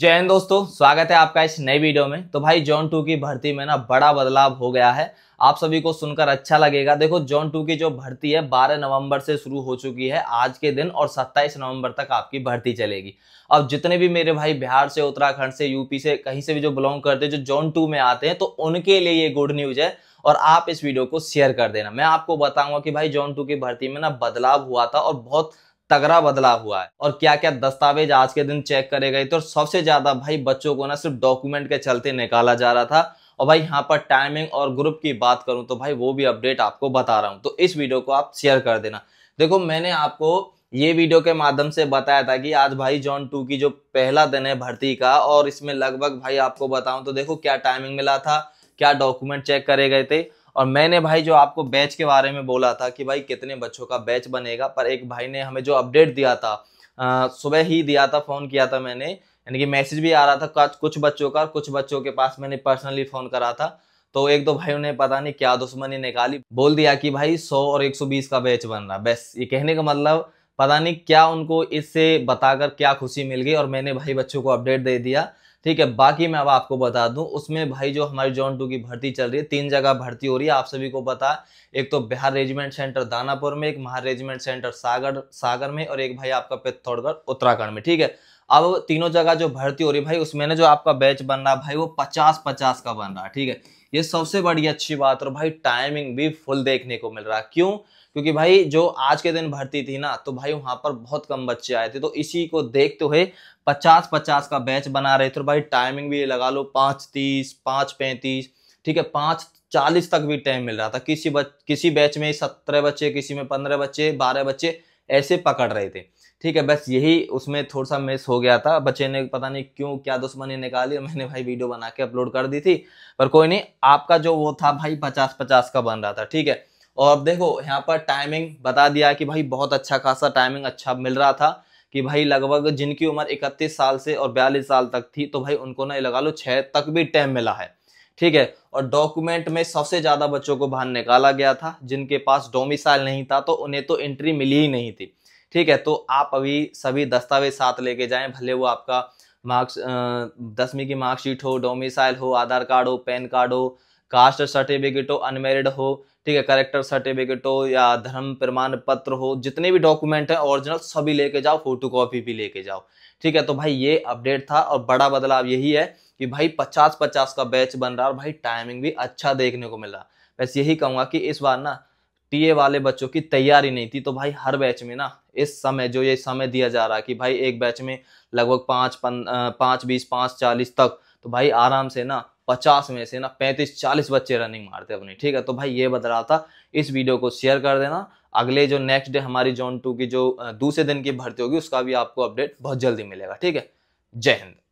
जय हिंद दोस्तों स्वागत है आपका इस नए वीडियो में तो भाई जॉन टू की भर्ती में ना बड़ा बदलाव हो गया है आप सभी को सुनकर अच्छा लगेगा देखो जॉन टू की जो भर्ती है 12 नवंबर से शुरू हो चुकी है आज के दिन और 27 नवंबर तक आपकी भर्ती चलेगी अब जितने भी मेरे भाई बिहार से उत्तराखंड से यूपी से कहीं से भी जो बिलोंग करते हैं जो जॉन टू में आते हैं तो उनके लिए ये गुड न्यूज़ है और आप इस वीडियो को शेयर कर देना मैं आपको बताऊंगा कि भाई जॉन टू की भर्ती में ना बदलाव हुआ था और बहुत तगड़ा बदलाव हुआ है और क्या क्या दस्तावेज आज के दिन चेक करे गए थे और सबसे ज्यादा भाई बच्चों को ना सिर्फ डॉक्यूमेंट के चलते निकाला जा रहा था और भाई यहाँ पर टाइमिंग और ग्रुप की बात करूँ तो भाई वो भी अपडेट आपको बता रहा हूँ तो इस वीडियो को आप शेयर कर देना देखो मैंने आपको ये वीडियो के माध्यम से बताया था कि आज भाई जॉन टू की जो पहला दिन है भर्ती का और इसमें लगभग भाई आपको बताऊं तो देखो क्या टाइमिंग मिला था क्या डॉक्यूमेंट चेक करे गए थे और मैंने भाई जो आपको बैच के बारे में बोला था कि भाई कितने बच्चों का बैच बनेगा पर एक भाई ने हमें जो अपडेट दिया था सुबह ही दिया था फ़ोन किया था मैंने यानी कि मैसेज भी आ रहा था कुछ बच्चों का कुछ बच्चों के पास मैंने पर्सनली फ़ोन करा था तो एक दो भाई ने पता नहीं क्या दुश्मनी निकाली बोल दिया कि भाई 100 और 120 का बैच बन रहा बस ये कहने का मतलब पता नहीं क्या उनको इससे बताकर क्या खुशी मिल गई और मैंने भाई बच्चों को अपडेट दे दिया ठीक है बाकी मैं अब आपको बता दूं उसमें भाई जो हमारी जोन टू की भर्ती चल रही है तीन जगह भर्ती हो रही है आप सभी को पता एक तो बिहार रेजिमेंट सेंटर दानापुर में एक महार रेजिमेंट सेंटर सागर सागर में और एक भाई आपका पिथौड़गढ़ उत्तराखंड में ठीक है अब तीनों जगह जो भर्ती हो रही भाई उसमें ना जो आपका बैच बन रहा भाई वो पचास पचास का बन रहा ठीक है ये सबसे बड़ी अच्छी बात और भाई टाइमिंग भी फुल देखने को मिल रहा क्यों क्योंकि भाई जो आज के दिन भर्ती थी ना तो भाई वहां पर बहुत कम बच्चे आए थे तो इसी को देखते हुए पचास पचास का बैच बना रहे थे तो भाई टाइमिंग भी लगा लो पाँच तीस पाँच पैंतीस ठीक है पाँच चालीस तक भी टाइम मिल रहा था किसी बच किसी बैच में सत्रह बच्चे किसी में पंद्रह बच्चे बारह बच्चे ऐसे पकड़ रहे थे ठीक है बस यही उसमें थोड़ा सा मिस हो गया था बच्चे ने पता नहीं क्यों क्या दुश्मनी निकाली और मैंने भाई वीडियो बना के अपलोड कर दी थी पर कोई नहीं आपका जो वो था भाई पचास पचास का बन रहा था ठीक है और अब देखो यहाँ पर टाइमिंग बता दिया कि भाई बहुत अच्छा खासा टाइमिंग अच्छा मिल रहा था कि भाई लगभग जिनकी उम्र इकतीस साल से और बयालीस साल तक थी तो भाई उनको ना लगा लो छः तक भी टाइम मिला है ठीक है और डॉक्यूमेंट में सबसे ज़्यादा बच्चों को बाहर निकाला गया था जिनके पास डोमिसाइल नहीं था तो उन्हें तो एंट्री मिली ही नहीं थी ठीक है तो आप अभी सभी दस्तावेज साथ लेके जाएं भले वो आपका मार्क्स दसवीं की मार्कशीट हो डोमिसाइल हो आधार कार्ड हो पैन कार्ड हो कास्ट सर्टिफिकेट हो अनमेरिड हो ठीक है करेक्टर सर्टिफिकेट हो या धर्म प्रमाण पत्र हो जितने भी डॉक्यूमेंट हैं ओरिजिनल सभी लेके जाओ फोटोकॉपी भी लेके जाओ ठीक है तो भाई ये अपडेट था और बड़ा बदलाव यही है कि भाई पचास पचास का बैच बन रहा और भाई टाइमिंग भी अच्छा देखने को मिल रहा बस यही कहूँगा कि इस बार ना टी वाले बच्चों की तैयारी नहीं थी तो भाई हर बैच में ना इस समय जो ये समय दिया जा रहा है कि भाई एक बैच में लगभग पाँच पन पाँच बीस पाँच चालीस तक तो भाई आराम से ना पचास में से ना पैंतीस चालीस बच्चे रनिंग मारते अपनी ठीक है तो भाई ये बता रहा था इस वीडियो को शेयर कर देना अगले जो नेक्स्ट डे हमारी जोन टू की जो दूसरे दिन की भर्ती होगी उसका भी आपको अपडेट बहुत जल्दी मिलेगा ठीक है जय हिंद